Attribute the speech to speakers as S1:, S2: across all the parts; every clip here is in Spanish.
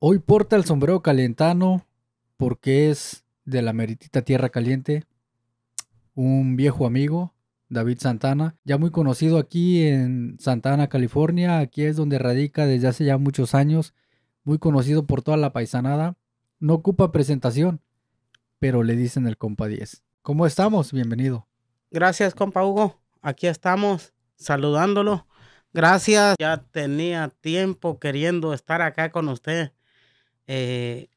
S1: Hoy porta el sombrero calentano porque es de la meritita Tierra Caliente, un viejo amigo, David Santana, ya muy conocido aquí en Santana, California, aquí es donde radica desde hace ya muchos años, muy conocido por toda la paisanada, no ocupa presentación, pero le dicen el compa 10. ¿Cómo estamos? Bienvenido.
S2: Gracias, compa Hugo. Aquí estamos saludándolo. Gracias, ya tenía tiempo queriendo estar acá con usted. Eh,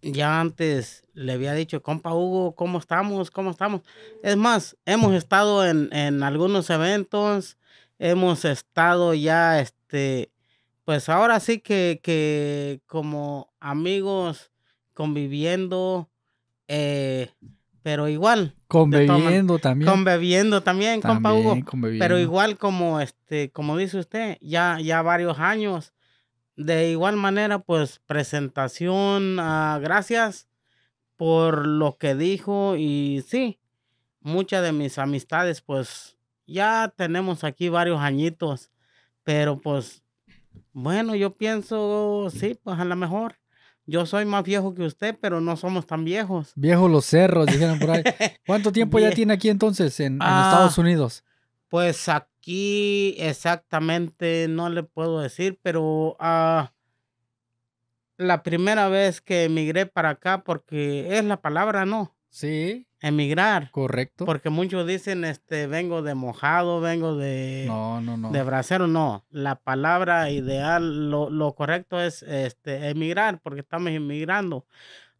S2: ya antes le había dicho, compa Hugo, ¿cómo estamos? ¿Cómo estamos? Es más, hemos estado en, algunos eventos, hemos estado ya, este, pues ahora sí que, como amigos conviviendo, eh, pero igual. Conviviendo también. Conviviendo también, también compa Hugo. Pero igual como, este, como dice usted, ya, ya varios años de igual manera, pues presentación, ah, gracias por lo que dijo y sí, muchas de mis amistades, pues ya tenemos aquí varios añitos, pero pues bueno, yo pienso, sí, pues a lo mejor. Yo soy más viejo que usted, pero no somos tan viejos.
S1: Viejos los cerros, dijeron por ahí.
S2: ¿Cuánto tiempo ya tiene
S1: aquí entonces en, ah, Estados Unidos?
S2: Pues a aquí exactamente no le puedo decir, pero ah, la primera vez que emigré para acá, porque es la palabra, ¿no? Sí. Emigrar. Correcto. Porque muchos dicen, este, vengo de mojado, vengo de... No, no, no. De bracero, no. La palabra ideal, lo, correcto es, este, emigrar, porque estamos emigrando.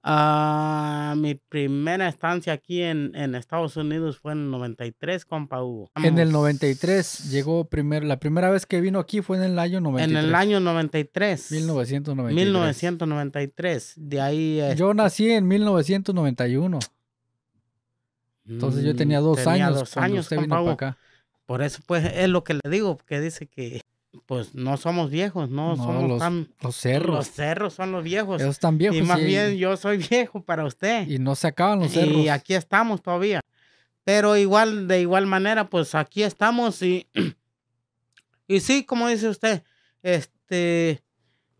S2: Ah, mi primera estancia aquí en, Estados Unidos fue en el 93, compa Hugo. En el
S1: 93 llegó primero, la primera vez que vino aquí fue en el año 93. En el año
S2: 93. 1993. 1993. De ahí. Eh, yo
S1: nací en 1991.
S2: Entonces yo mm, tenía dos años. Dos cuando usted vino Para acá. Por eso, pues, es lo que le digo, que dice que pues no somos viejos, no, somos los, tan... cerros. Los cerros son los viejos. Ellos están viejos. Y más bien yo soy viejo para usted. Y no se acaban los cerros. Y aquí estamos todavía. Pero igual, de igual manera, pues aquí estamos y... Y sí, como dice usted, este...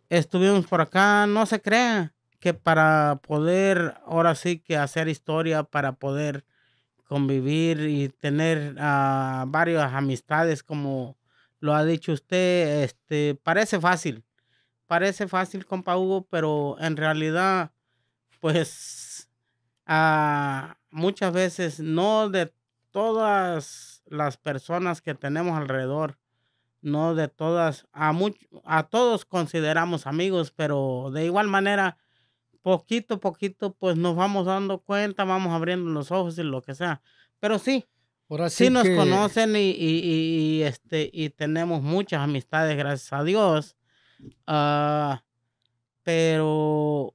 S2: Estuvimos por acá, no se crea que para poder, ahora sí que hacer historia, para poder convivir y tener ah, varias amistades como lo ha dicho usted, este, parece fácil, parece fácil, compa Hugo, pero en realidad, pues, a, ah, muchas veces no de todas las personas que tenemos alrededor, no de todas, a, a todos consideramos amigos, pero de igual manera, poquito a poquito, pues nos vamos dando cuenta, vamos abriendo los ojos y lo que sea. Pero sí, Ahora sí, nos conocen y, este, y tenemos muchas amistades, gracias a Dios. Ah, pero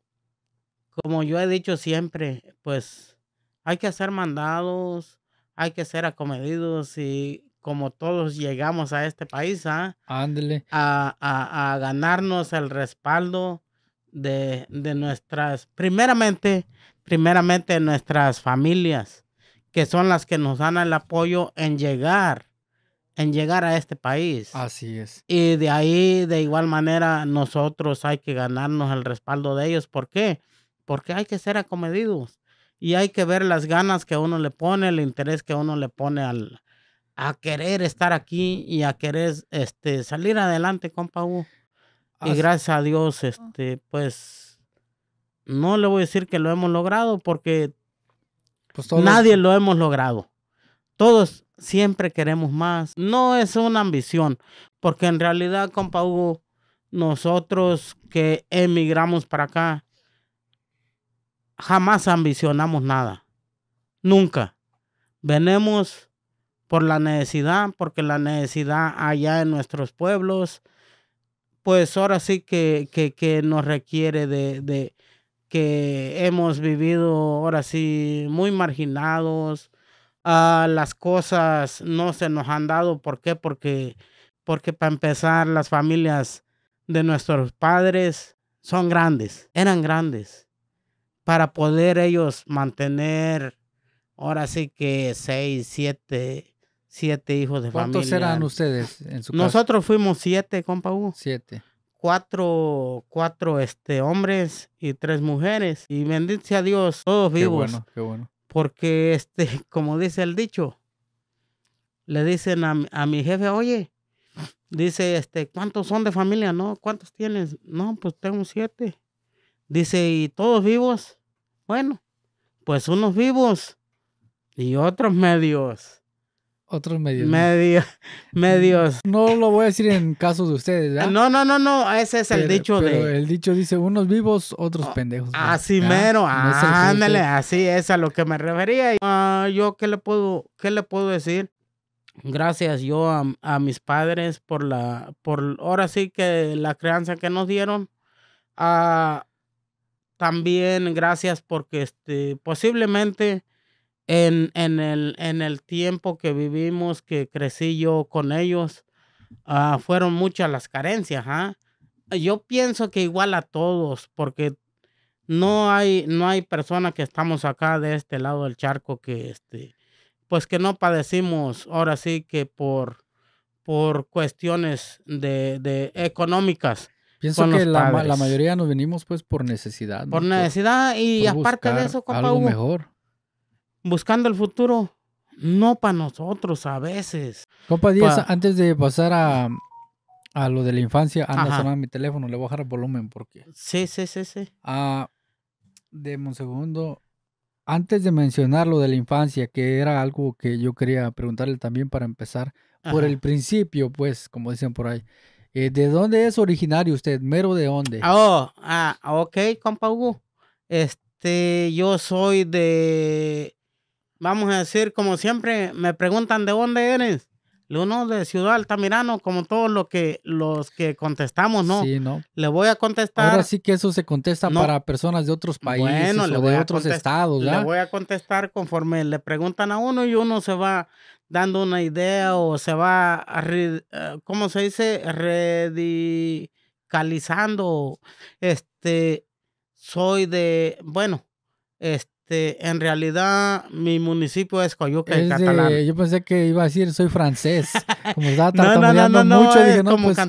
S2: como yo he dicho siempre, pues hay que ser mandados, hay que ser acomedidos y como todos llegamos a este país, ¿ah? A, ganarnos el respaldo de, de nuestras, primeramente, primeramente nuestras familias que son las que nos dan el apoyo en llegar, en llegar a este país. Así es. Y de ahí, de igual manera, nosotros hay que ganarnos el respaldo de ellos. ¿Por qué? Porque hay que ser acomedidos y hay que ver las ganas que uno le pone, el interés que uno le pone al, a querer estar aquí y a querer este, salir adelante, con Pau. Y gracias a Dios, este, pues, no le voy a decir que lo hemos logrado porque pues Nadie lo hemos logrado. Todos siempre queremos más. No es una ambición, porque en realidad, compa Hugo, nosotros que emigramos para acá, jamás ambicionamos nada. Nunca. Venimos por la necesidad, porque la necesidad allá en nuestros pueblos, pues ahora sí que, que, nos requiere de, que hemos vivido ahora sí muy marginados. a ah, las cosas no se nos han dado. ¿Por qué? Porque, porque para empezar, las familias de nuestros padres son grandes, eran grandes, para poder ellos mantener ahora sí que seis, siete, siete hijos de familia. ¿Cuántos eran ustedes en su Nosotros fuimos siete, compa Hugo. Siete cuatro, este, hombres y tres mujeres. Y bendice a Dios, todos vivos. Qué bueno, qué bueno. Porque, este, como dice el dicho, le dicen a, mi jefe, oye, dice, este, ¿cuántos son de familia? No, ¿cuántos tienes? No, pues tengo siete. Dice, ¿y todos vivos? Bueno, pues unos vivos y otros medios. Otros medios. medios. Mm, no lo voy a decir en caso de ustedes, No, no, no, no. Ese es el dicho de. El dicho dice unos vivos, otros ah, pendejos. Así mero. ándale, así es a lo que me refería. Ah, yo qué le puedo, le puedo decir. Gracias yo a, mis padres por la, por ahora sí que la crianza que nos dieron. Ah, también gracias porque este, posiblemente en, el, en el tiempo que vivimos, que crecí yo con ellos, ah, fueron muchas las carencias. Yo pienso que igual a todos, porque no hay, no hay persona que estamos acá de este lado del charco que, este, pues que no padecimos ahora sí que por, por cuestiones de, económicas. Pienso que la, mayoría
S1: nos venimos pues por necesidad. Por necesidad y aparte de eso, compa, algo mejor
S2: buscando el futuro, no para nosotros a veces. Compa
S1: antes de pasar a, lo de la infancia, anda a
S2: mi teléfono, le voy a bajar
S1: el volumen porque. Sí, sí, sí, sí. Ah, un segundo. Antes de mencionar lo de la infancia, que era algo que yo quería preguntarle también para empezar, por el principio, pues, como dicen por ahí. Eh, ¿De dónde es originario usted? ¿Mero de dónde?
S2: Oh, ah, ok, compa Hugo. Este, yo soy de vamos a decir, como siempre, me preguntan de dónde eres. uno de Ciudad Altamirano, como todos los que, los que contestamos, ¿no? Sí, ¿no? Le voy a contestar. Ahora
S1: sí que eso se contesta para personas de otros países o de otros estados, ¿verdad? Le voy
S2: a contestar conforme le preguntan a uno y uno se va dando una idea o se va, eh, ¿cómo se dice? Radicalizando. Este, soy de, bueno, este este, en realidad, mi municipio es Coyuca, de catalán. yo
S1: pensé que iba a decir soy francés. Como está no, no, no, mucho, eh, dije, no, como pues, A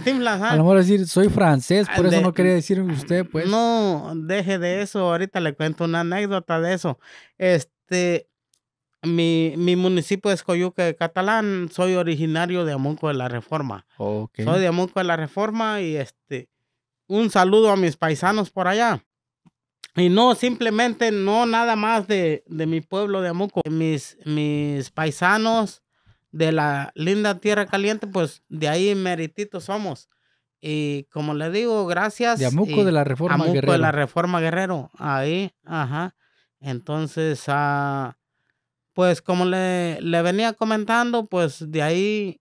S1: lo mejor decir soy francés, por ah, eso no quería decir usted, pues.
S2: No, deje de eso. Ahorita le cuento una anécdota de eso. Este, mi, mi municipio es Coyuca, catalán. Soy originario de Amunco de la Reforma. Soy de Amunco de la Reforma y este, un saludo a mis paisanos por allá. Y no, simplemente no nada más de, mi pueblo de Amuco. Mis, mis paisanos de la linda tierra caliente, pues de ahí merititos somos. Y como le digo, gracias. De Amuco de la Reforma Guerrero. Amuco de la Reforma Guerrero, ahí, ajá. Entonces, ah, pues como le, venía comentando, pues de ahí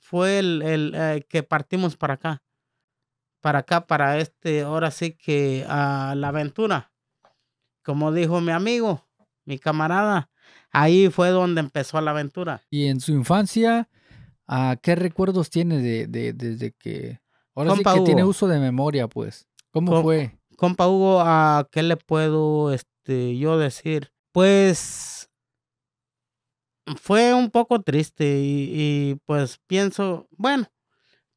S2: fue el, eh, que partimos para acá. Para acá, para este, ahora sí que a ah, la aventura como dijo mi amigo, mi camarada, ahí fue donde empezó la aventura. Y en su infancia, ¿qué recuerdos tiene de, desde que... Ahora sí que tiene
S1: uso de memoria, pues.
S2: ¿Cómo fue? Compa Hugo, ¿a qué le puedo este, yo decir? Pues fue un poco triste y, y pues pienso, bueno,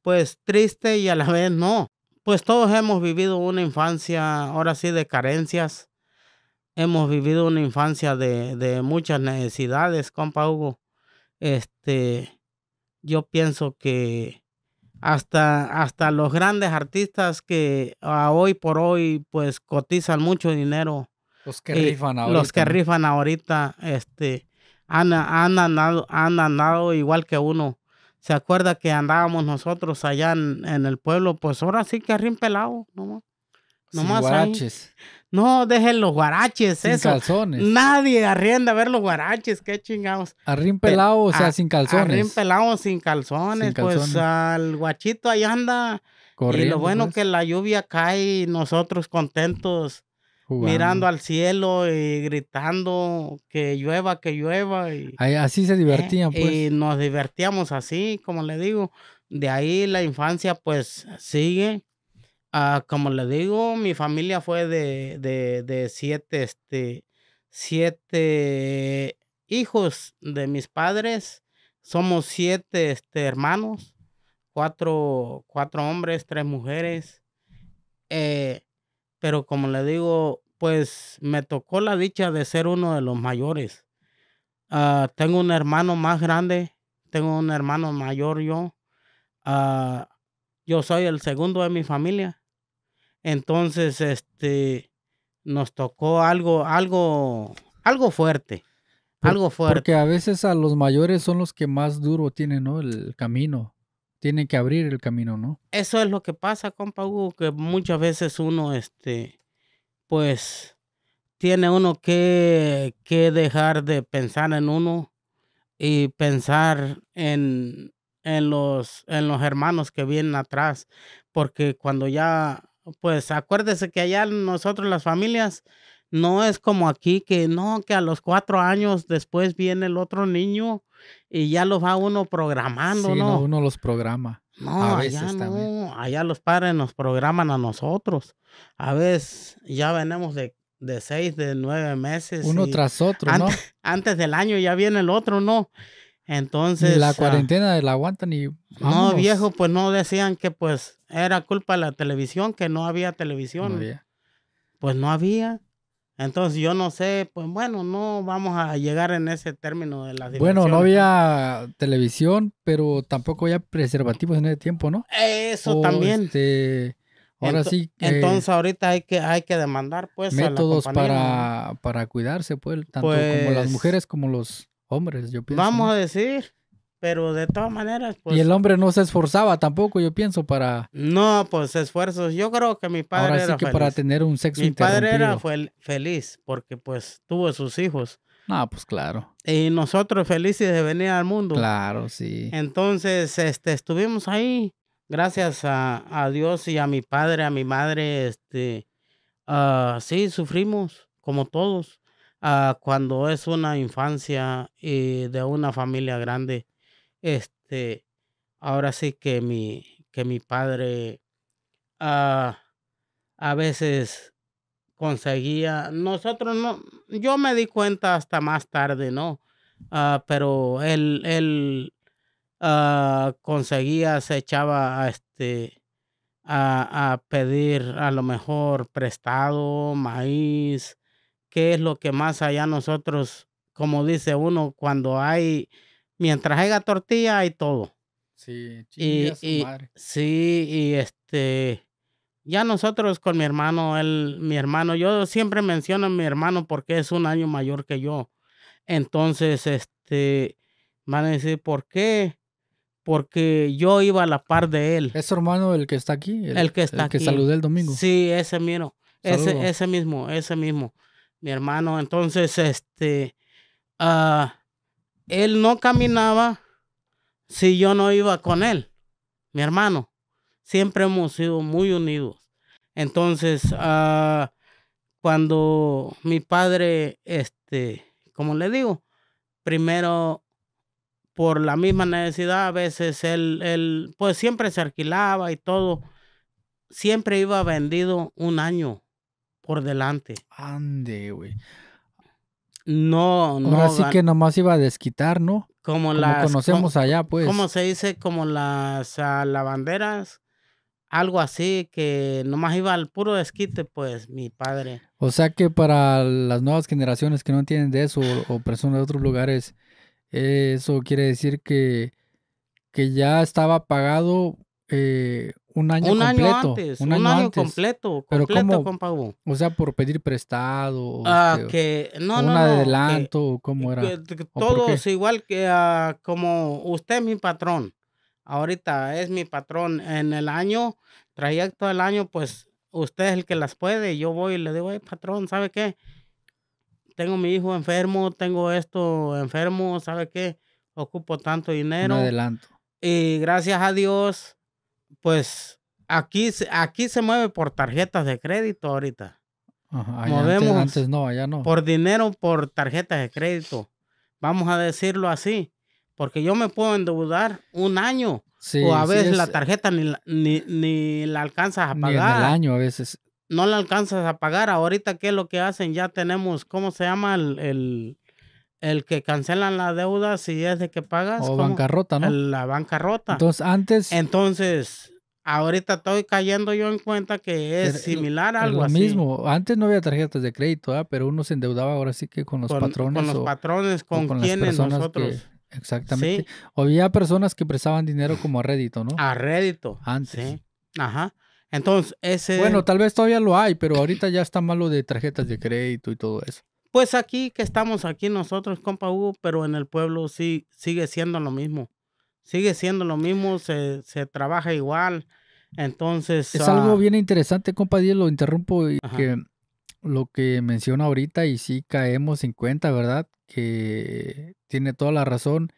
S2: pues triste y a la vez no. Pues todos hemos vivido una infancia ahora sí de carencias, hemos vivido una infancia de, de muchas necesidades, compa Hugo. Este, yo pienso que hasta, hasta los grandes artistas que a hoy por hoy pues cotizan mucho dinero. Los que eh, rifan ahorita. Los que rifan ahorita, este, han, han, andado, igual que uno. ¿Se acuerda que andábamos nosotros allá en, el pueblo? Pues ahora sí que rin pelado, nomás. Nomás no, dejen los guaraches, sin calzones. Nadie arrienda a ver los guaraches, qué chingados. Arrín pelado, o sea, sin calzones. Arrín pelado, sin calzones. Pues al guachito ahí anda.
S1: y lo bueno pues.
S2: que la lluvia cae nosotros contentos. mirando al cielo y gritando que llueva, que llueva. Y,
S1: así se eh, divertían, pues. Y
S2: nos divertíamos así, como le digo. De ahí la infancia, pues, sigue. Ah, como le digo, mi familia fue de, siete, este, siete hijos de mis padres. Somos siete este, hermanos, cuatro, hombres, tres mujeres. Eh, pero como le digo, pues me tocó la dicha de ser uno de los mayores. Ah, tengo un hermano más grande, tengo un hermano mayor yo. Ah, yo soy el segundo de mi familia. Entonces, este, nos tocó algo, algo, algo fuerte. algo fuerte. Porque
S1: a veces a los mayores son los que más duro tienen, ¿no? El camino. Tienen que abrir el camino, ¿no?
S2: Eso es lo que pasa, compa Hugo, que muchas veces uno, este, pues, tiene uno que, que dejar de pensar en uno y pensar en, en los, en los hermanos que vienen atrás, porque cuando ya pues acuérdese que allá nosotros las familias no es como aquí que no, que a los cuatro años después viene el otro niño y ya los va uno programando, ¿no? ¿no? Uno los programa. No, a veces allá también. allá los padres nos programan a nosotros. A veces ya venimos de, seis, de nueve meses. Uno tras otro, ¿no? Antes del año ya viene el otro, ¿no? Entonces. La ah, cuarentena
S1: la aguantan y. No, viejo,
S2: pues no decían que pues era culpa de la televisión, que no había televisión. Pues no había. Entonces yo no sé, pues bueno, no vamos a llegar en ese término de la Bueno, no
S1: había televisión, pero tampoco había preservativos en ese tiempo, ¿no? Eso también. Este, ahora sí. Eh, entonces
S2: ahorita hay que hay que demandar pues métodos a para
S1: para cuidarse, pues, tanto como las pues mujeres como los hombres, yo pienso. Vamos a
S2: decir, pero de todas maneras. Pues y el hombre no
S1: se esforzaba tampoco, yo pienso, para.
S2: No, pues esfuerzos. Yo creo que mi padre. era para tener un sexo Mi padre era feliz porque, pues, tuvo sus hijos. Ah, pues claro. Y nosotros felices de venir al mundo. Claro, sí. Entonces, este, estuvimos ahí, gracias a, a Dios y a mi padre, a mi madre, este, uh, sí, sufrimos como todos. Ah, cuando es una infancia y eh, de una familia grande, este, ahora sí que mi, que mi padre ah, a veces conseguía, nosotros no, yo me di cuenta hasta más tarde, ¿no? Ah, pero él, él conseguía, se echaba este... a, pedir a lo mejor prestado, maíz, qué es lo que más allá nosotros, como dice uno, cuando hay, mientras haya tortilla hay todo.
S1: Sí, y, madre.
S2: Sí, y este, ya nosotros con mi hermano, él, mi hermano, yo siempre menciono a mi hermano porque es un año mayor que yo. Entonces, este, van a decir, ¿por qué? Porque yo iba a la par de él. ¿Es hermano el que está aquí? El, que está el aquí. que saludé el domingo. Sí, ese mismo, Ese, ese mismo, ese mismo mi hermano. Entonces, este, ah, él no caminaba si yo no iba con él, mi hermano. Siempre hemos sido muy unidos. Entonces, ah, cuando mi padre, este, como le digo, primero por la misma necesidad, a veces él, él, pues siempre se alquilaba y todo, siempre iba vendido un año por delante. Ande, güey. No, no. Ahora sí que
S1: nomás iba a desquitar, ¿no? Como, la las. conocemos allá, pues. Como
S2: se dice? Como las ah, lavanderas. Algo así que nomás iba al puro desquite, pues, mi padre.
S1: O sea que para las nuevas generaciones que no entienden de eso o, personas de otros lugares, eso quiere decir que, que ya estaba pagado eh, un año completo. un año, completo. completo, con O sea, por pedir prestado. Ah, este, que, no, un adelanto, ¿cómo era? todos
S2: igual que ah, como usted, mi patrón. Ahorita es mi patrón. En el año, trayecto del año, pues usted es el que las puede. Yo voy y le digo, hey, patrón, ¿sabe qué? Tengo mi hijo enfermo, tengo esto enfermo, ¿sabe qué? Ocupo tanto dinero. Un adelanto. Y gracias a Dios pues aquí, aquí se mueve por tarjetas de crédito ahorita.
S1: Movemos antes, no, no. Por
S2: dinero, por tarjetas de crédito. Vamos a decirlo así, porque yo me puedo endeudar un año. o a veces la tarjeta ni la, ni, la alcanzas a pagar. año a veces. No la alcanzas a pagar. Ahorita, ¿qué es lo que hacen? Ya tenemos, ¿cómo se llama? el el que cancelan la deuda si es de que pagas. O bancarrota, ¿no? La bancarrota. Entonces, antes. Entonces, ahorita estoy cayendo yo en cuenta que es eh, similar a algo lo mismo.
S1: Antes no había tarjetas de crédito, ¿verdad? ¿ah? pero uno se endeudaba ahora sí que con los patrones. Con los patrones, con, quienes nosotros. exactamente. O había personas que prestaban dinero como a rédito, ¿no?
S2: A rédito. Antes. Ajá. Entonces, ese. Bueno, tal
S1: vez todavía lo hay, pero ahorita ya está malo de tarjetas de crédito y todo eso.
S2: Pues aquí que estamos aquí nosotros, compa Hugo, pero en el pueblo sí sigue siendo lo mismo. Sigue siendo lo mismo, se, trabaja igual. Entonces. Es algo ah
S1: bien interesante, compa Diego, lo interrumpo y que lo que menciona ahorita, y sí caemos en cuenta, ¿verdad? Que tiene toda la razón.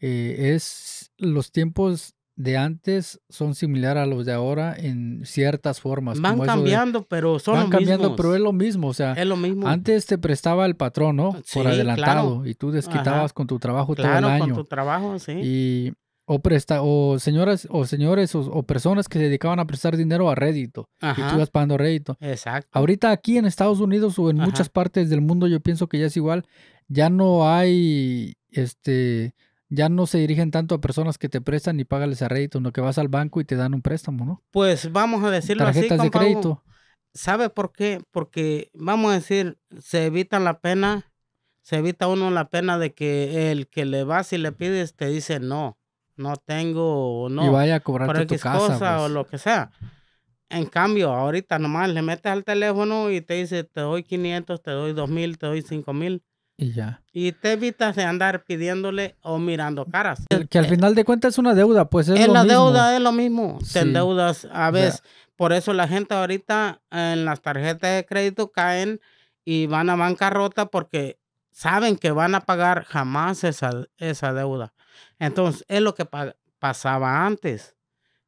S1: Eh, es los tiempos de antes son similar a los de ahora en ciertas formas. Van cambiando, pero son van cambiando, pero es lo mismo. O sea, es lo mismo. antes te prestaba el patrón, ¿no? Por adelantado. Y tú desquitabas con tu trabajo todo el año. con tu trabajo, sí. Y, o, presta, o señoras o señores o, personas que se dedicaban a prestar dinero a rédito. Y tú ibas pagando rédito. Exacto. Ahorita aquí en Estados Unidos o en muchas partes del mundo yo pienso que ya es igual. Ya no hay, este ya no se dirigen tanto a personas que te prestan y págales a rédito, sino que vas al banco y te dan un préstamo, ¿no?
S2: Pues vamos a decirlo Tarjetas así, de crédito. ¿Sabe por qué? Porque vamos a decir, se evita la pena, se evita uno la pena de que el que le vas y le pides te dice no, no tengo o no. Y vaya a cobrar tu casa, o pues. lo que sea. En cambio, ahorita nomás le metes al teléfono y te dice, te doy 500, te doy 2000, te doy 5000 y ya. Y te evitas de andar pidiéndole o mirando caras.
S1: que al final de cuentas es una deuda, pues es, lo la deuda, es lo
S2: mismo. Sí. deudas a veces. Por eso la gente ahorita en las tarjetas de crédito caen y van a bancarrota porque saben que van a pagar jamás esa, deuda. Entonces, es lo que pasaba antes.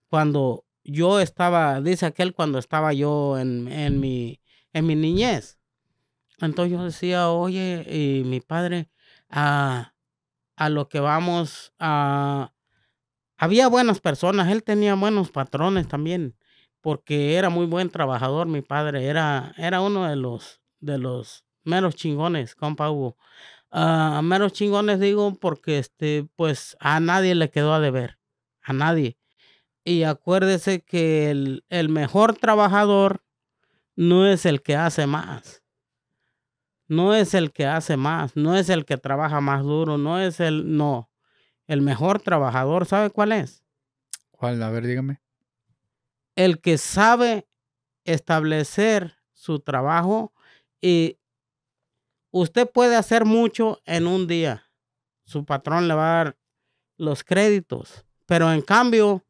S2: Cuando yo estaba, dice aquel, cuando estaba yo en mi, en mi niñez entonces yo decía, oye, y mi padre, a, ah, a lo que vamos a... Ah, había buenas personas, él tenía buenos patrones también, porque era muy buen trabajador mi padre, era, era uno de los, de los meros chingones, compa Hugo. Ah, meros chingones digo porque este, pues a nadie le quedó a deber, a nadie. Y acuérdese que el, el mejor trabajador no es el que hace más no es el que hace más, no es el que trabaja más duro, no es el, no. El mejor trabajador, ¿sabe cuál es? ¿Cuál? A ver, dígame. El que sabe establecer su trabajo y usted puede hacer mucho en un día. Su patrón le va a dar los créditos, pero en cambio,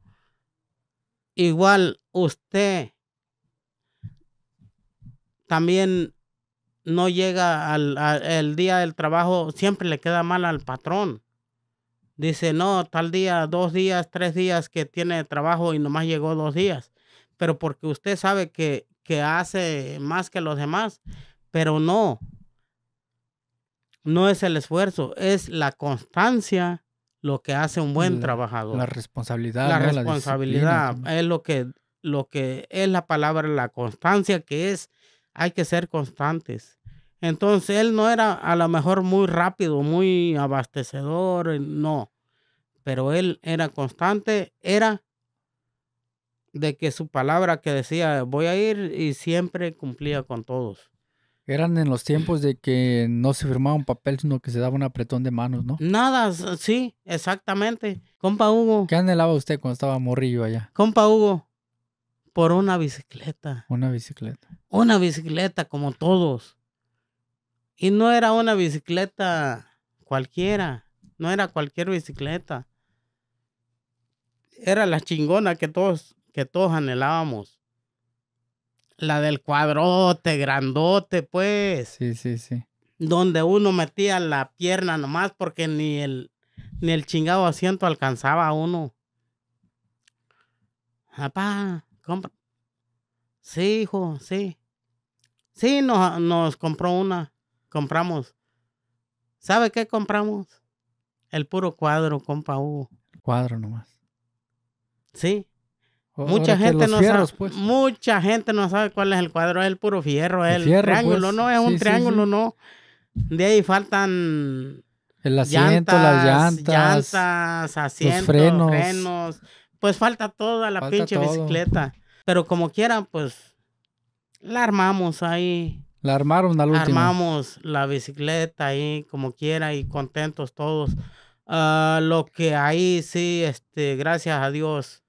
S2: igual usted también no llega al, el día del trabajo, siempre le queda mal al patrón. Dice, no, tal día, dos días, tres días que tiene trabajo y nomás llegó dos días. Pero porque usted sabe que, hace más que los demás, pero no. No es el esfuerzo, es la constancia lo que hace un buen trabajador. La responsabilidad. La responsabilidad es lo que, lo que es la palabra, la constancia que es, hay que ser constantes. Entonces él no era a lo mejor muy rápido, muy abastecedor, eh, no. Pero él era constante, era de que su palabra que decía voy a ir y siempre cumplía con todos.
S1: Eran en los tiempos de que no se firmaba un papel, sino que se daba un apretón de manos, ¿no?
S2: Nada, sí, exactamente. Compa Hugo. ¿Qué anhelaba usted cuando estaba morrillo allá? Compa Hugo, por una bicicleta. Una bicicleta. Una bicicleta, como todos. Y no era una bicicleta cualquiera, no era cualquier bicicleta. Era la chingona que todos, que todos anhelábamos. La del cuadrote, grandote, pues. Sí, sí, sí. Donde uno metía la pierna nomás porque ni el, ni el chingado asiento alcanzaba a uno. Papá, compra. Sí, hijo, sí. Sí, nos, nos compró una compramos. ¿Sabe qué compramos? El puro cuadro, compa Hugo. Cuadro nomás. Sí. mucha gente no sabe, pues. mucha gente no sabe cuál es el cuadro, es el puro fierro, el, pues. triángulo, no es un triángulo, no. De ahí faltan el asiento, llantas, las llantas, llantas, asientos, frenos. Pues falta toda la pinche bicicleta. Pero como quieran, pues la armamos ahí armaron la última Armamos la bicicleta ahí como quiera y contentos todos. Ah, lo que ahí sí, este, gracias a Dios.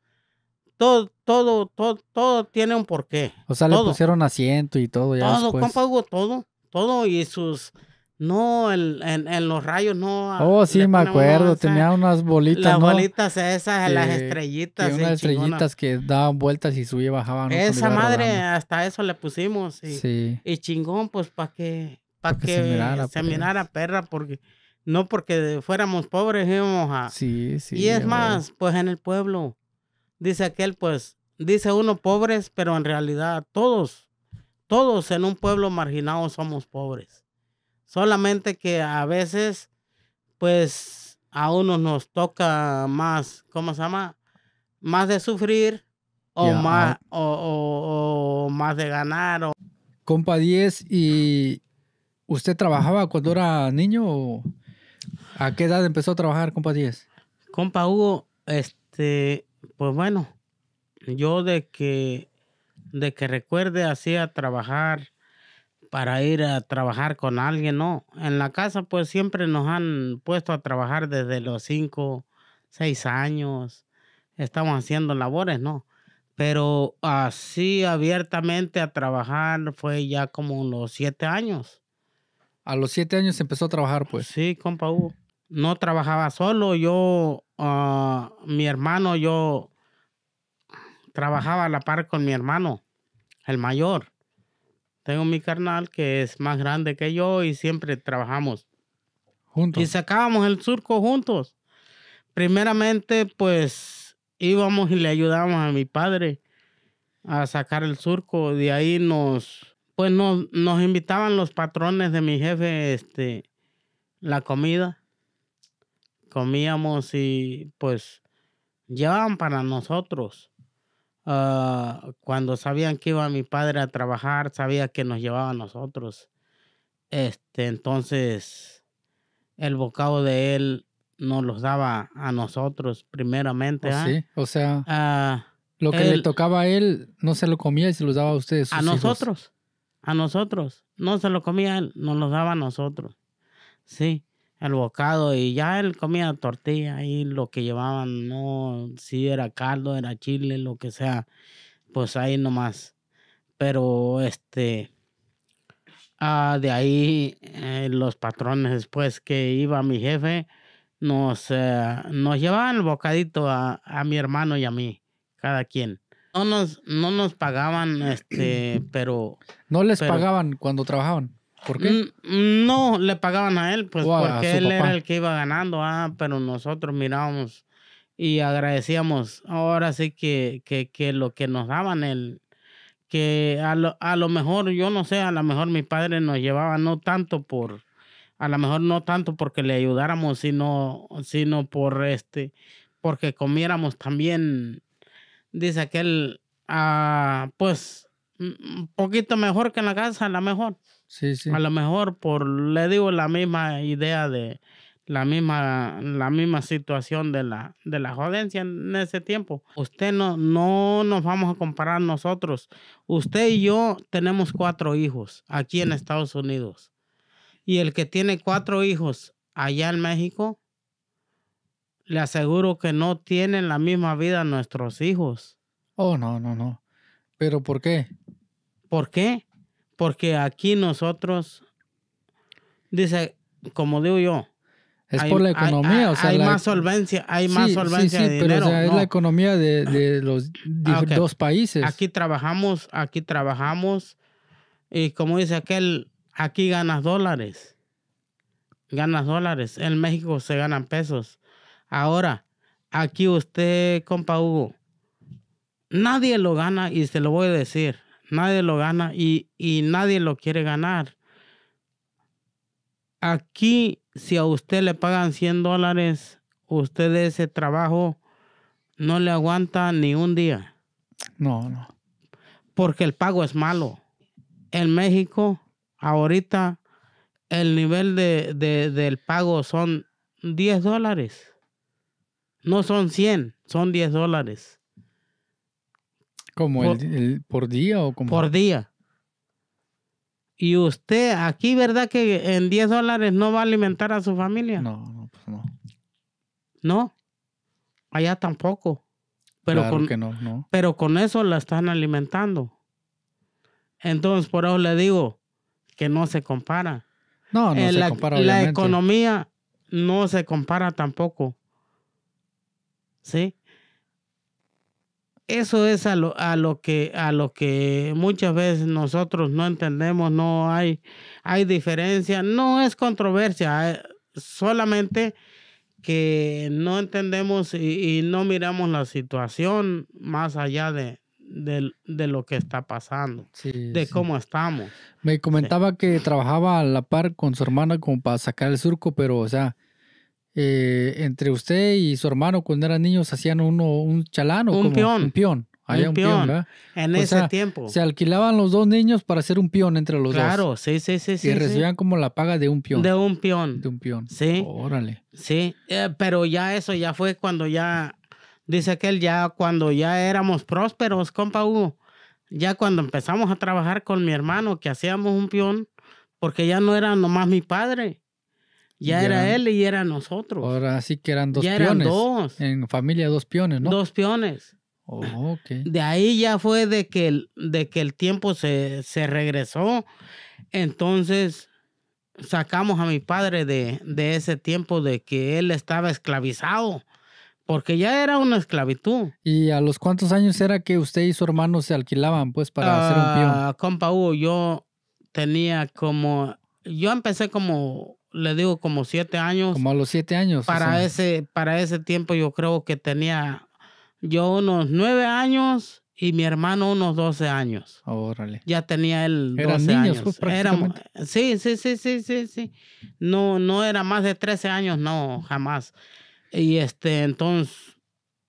S2: Todo, todo, todo, todo tiene un porqué. O sea, le pusieron
S1: asiento y todo. Ya todo, compa
S2: todo, todo y sus no, en, los rayos no. Ah, oh, sí, me acuerdo. tenía ah,
S1: unas bolitas. Las bolitas
S2: esas, las estrellitas. unas estrellitas
S1: que daban vueltas y subían y bajaban. Esa madre,
S2: hasta eso le pusimos. Y, Y chingón, pues para que, pa que, se pues. mirara, perra, porque no porque fuéramos pobres íbamos a. Sí, sí. Y es más, pues en el pueblo, dice aquel, pues, dice uno pobres, pero en realidad todos, todos en un pueblo marginado somos pobres Solamente que a veces, pues, a uno nos toca más, ¿cómo se llama? Más de sufrir o, más, ah. o, más de
S1: ganar. O... Compa 10, ¿y usted trabajaba cuando era niño? O ¿A qué edad empezó a trabajar, compa 10?
S2: Compa Hugo, este, pues bueno, yo de que, de que recuerde hacía trabajar para ir a trabajar con alguien, no. En la casa pues siempre nos han puesto a trabajar desde los cinco, seis años. Estamos haciendo labores, ¿no? Pero así abiertamente a trabajar fue ya como los siete años. A los siete años empezó a trabajar, pues. Sí, compa Hugo. No trabajaba solo, yo, ah, mi hermano, yo trabajaba a la par con mi hermano, el mayor. Tengo mi carnal que es más grande que yo y siempre trabajamos. Juntos. Y sacábamos el surco juntos. Primeramente, pues íbamos y le ayudábamos a mi padre a sacar el surco. De ahí nos, pues nos, nos invitaban los patrones de mi jefe, este, la comida. Comíamos y pues llevaban para nosotros. Ah, cuando sabían que iba mi padre a trabajar, sabía que nos llevaba a nosotros. Este, entonces, el bocado de él nos los daba a nosotros primeramente. Oh, ¿ah? Sí, o sea, ah, lo que le
S1: tocaba a él no se lo comía y se los daba a ustedes. A, nosotros,
S2: a nosotros. No se lo comía él, nos los daba a nosotros. Sí el bocado y ya él comía tortilla y lo que llevaban, no, si era caldo, era chile, lo que sea, pues ahí nomás. Pero este, ah, de ahí eh, los patrones después que iba mi jefe, nos, eh, nos llevaban el bocadito a, mi hermano y a mí, cada quien. No nos, no nos pagaban, este, pero...
S1: No les pagaban cuando trabajaban. ¿Por qué? Mm,
S2: mm, no, le pagaban a él, pues porque él era el que iba ganando, ah, pero nosotros mirábamos y agradecíamos ahora sí que, que, lo que nos daban, él, que a lo, mejor, yo no sé, a lo mejor mi padre nos llevaba no tanto por, a lo mejor no tanto porque le ayudáramos, sino, sino por este, porque comiéramos también, dice aquel, ah, pues un poquito mejor que en la casa, a lo mejor. Sí, sí. A lo mejor por, le digo, la misma idea de la misma, la misma situación de la, de la en ese tiempo. Usted no, no nos vamos a comparar nosotros. Usted y yo tenemos cuatro hijos aquí en Estados Unidos. Y el que tiene cuatro hijos allá en México, le aseguro que no tienen la misma vida nuestros hijos. Oh, no, no, no. ¿Pero por qué? ¿Por qué? Porque aquí nosotros, dice, como digo yo, es por la economía, hay, más solvencia, hay más solvencia sí, sí, pero es la
S1: economía de,
S2: ah, los ah, dos países. Aquí trabajamos, aquí trabajamos, y como dice aquel, aquí ganas dólares. Ganas dólares. En México se ganan pesos. Ahora, aquí usted, compa Hugo, nadie lo gana y se lo voy a decir. Nadie lo gana y, nadie lo quiere ganar. Aquí, si a usted le pagan 100 dólares, usted ese trabajo no le aguanta ni un día. No, no. Porque el pago es malo. En México, ahorita, el nivel del pago son 10 dólares. No son 100, son 10 dólares. ¿Como por, el, por día o como? Por día. Y usted, aquí, ¿verdad que en 10 dólares no va a alimentar a su familia? No, no, pues no. No, allá tampoco. Pero claro con, que no, no. Pero con eso la están alimentando. Entonces, por eso le digo que no se compara.
S1: No, no eh, se compara. La
S2: economía no se compara tampoco. ¿Sí? Eso es a lo, a lo, que, a lo que muchas veces nosotros no entendemos, no hay, hay diferencia, no es controversia, eh, solamente que no entendemos y, no miramos la situación más allá de, lo que está pasando, de cómo estamos.
S1: Me comentaba que trabajaba a la par con su hermana como para sacar el surco, pero, o sea, eh, entre usted y su hermano cuando eran niños hacían uno, un chalán un peón. Un peón. un, En ese tiempo. Se alquilaban los dos niños para hacer un peón entre los dos. Claro, sí, sí,
S2: sí. Y recibían
S1: como la paga de un peón. De un peón. De un
S2: peón. Sí. Órale. Sí, eh, pero ya eso ya fue cuando ya, dice aquel, ya cuando ya éramos prósperos, compa Hugo. Ya cuando empezamos a trabajar con mi hermano, que hacíamos un peón, porque ya no era nomás mi padre,
S1: ya, era él
S2: y era nosotros. Ahora sí que eran dos ya Eran dos. En familia dos piones, ¿no? Dos piones. Oh, De ahí ya fue de que el, de que el tiempo se, regresó. Entonces sacamos a mi padre de, ese tiempo de que él estaba esclavizado, porque ya era una esclavitud. ¿Y a los cuántos años era que usted y su hermano se alquilaban pues para hacer un peón? Ah, compa Hugo, yo tenía como, yo empecé como le digo, como siete años. Como a los siete años. Para, ese, para ese tiempo yo creo que tenía yo unos nueve años y mi hermano unos doce años. Órale. Ya tenía él doce años. Pues, sí, sí, sí, sí, sí, sí. No, no era más de trece años, no, jamás. Y este, entonces,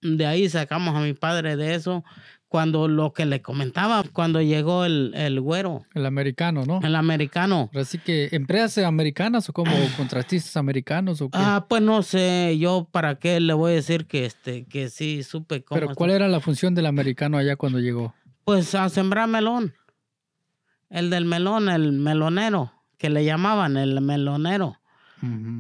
S2: de ahí sacamos a mi padre de eso cuando lo que le comentaba, cuando llegó el, güero. El americano, ¿no? El americano. así que, ¿empresas americanas o como contratistas americanos Ah, pues no sé, yo para qué le voy a decir que, este, que sí supe cómo. Pero ¿cuál era
S1: la función del americano allá
S2: cuando llegó? Pues a sembrar melón. El del melón, el melonero, que le llamaban el melonero.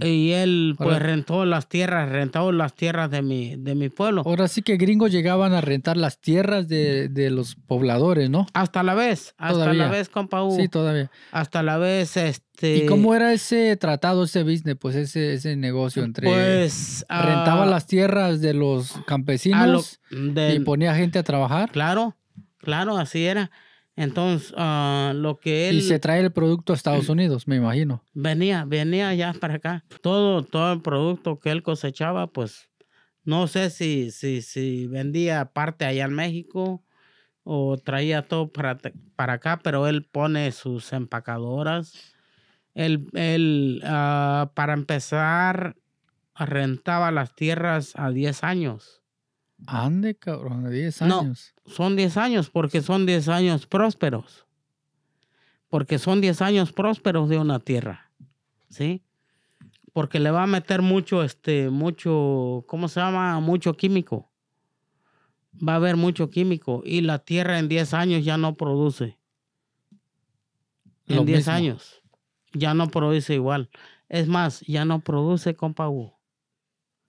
S2: Y él pues rentó las tierras, rentó las tierras de mi, de mi pueblo. Ahora sí que gringos llegaban a rentar las tierras de, los pobladores, ¿no? Hasta la vez, hasta la vez, compaú Sí, todavía. Hasta la vez, este... ¿Y cómo
S1: era ese tratado, ese business, pues ese, ese negocio entre... Pues... Ah, rentaba las tierras de los campesinos y ponía gente a trabajar.
S2: Claro, claro, así era. Entonces, ah, lo que él... Y se
S1: trae el producto a Estados Unidos, me imagino.
S2: Venía, venía ya para acá. Todo, todo el producto que él cosechaba, pues no sé si, si, vendía parte allá en México o traía todo para, acá, pero él pone sus empacadoras. Él, ah, para empezar, rentaba las tierras a 10 años Ande, cabrón, 10 años. son 10 años porque son 10 años prósperos. Porque son 10 años prósperos de una tierra. ¿Sí? Porque le va a meter mucho, este, mucho, ¿cómo se llama? Mucho químico. Va a haber mucho químico y la tierra en 10 años ya no produce.
S1: En 10 años
S2: ya no produce igual. Es más, ya no produce, compa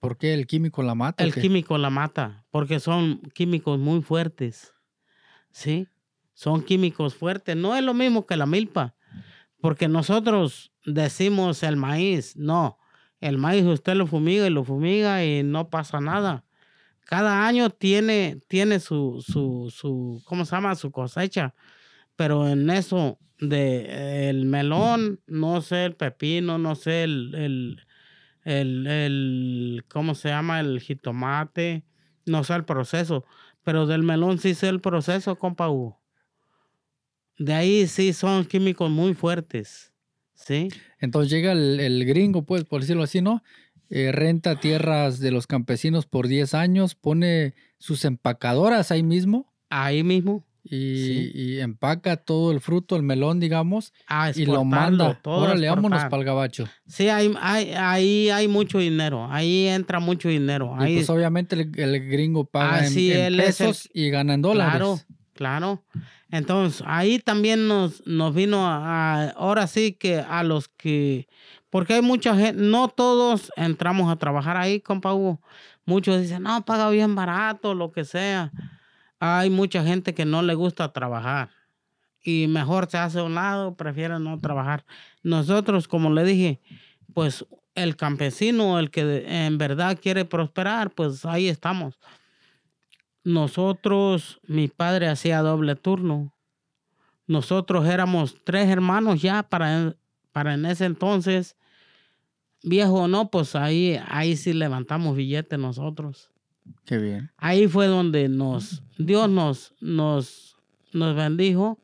S2: ¿Por qué el químico la mata? El químico la mata, porque son químicos muy fuertes. ¿Sí? Son químicos fuertes. No es lo mismo que la milpa, porque nosotros decimos el maíz, no. El maíz usted lo fumiga y lo fumiga y no pasa nada. Cada año tiene, tiene su, su, ¿cómo se llama? Su cosecha. Pero en eso de melón, no sé, el pepino, no sé, el el, el, ¿cómo se llama? El jitomate, no sé el proceso, pero del melón sí sé el proceso, compa De ahí sí son químicos muy fuertes, ¿sí? Entonces llega el, gringo, pues, por
S1: decirlo así, ¿no? Eh, renta tierras de los campesinos por 10 años, pone sus empacadoras ahí mismo. Ahí mismo y, empaca todo el fruto,
S2: el melón, digamos, ah, y lo manda. Ahora Órale, para el gabacho. Sí, ahí hay, hay, mucho dinero, ahí entra mucho dinero. Ahí... Pues, obviamente el, gringo paga en, pesos y gana dólares. Claro, claro. Entonces, ahí también nos, nos vino a, ahora sí que a los que, porque hay mucha gente, no todos entramos a trabajar ahí, compa Hugo. Muchos dicen, no, paga bien barato, lo que sea hay mucha gente que no le gusta trabajar y mejor se hace a un lado, prefiere no trabajar. Nosotros, como le dije, pues el campesino, el que en verdad quiere prosperar, pues ahí estamos. Nosotros, mi padre hacía doble turno. Nosotros éramos tres hermanos ya para, para en ese entonces. Viejo o no, pues ahí, ahí sí levantamos billetes nosotros. Ahí fue donde nos, Dios nos, nos, nos bendijo.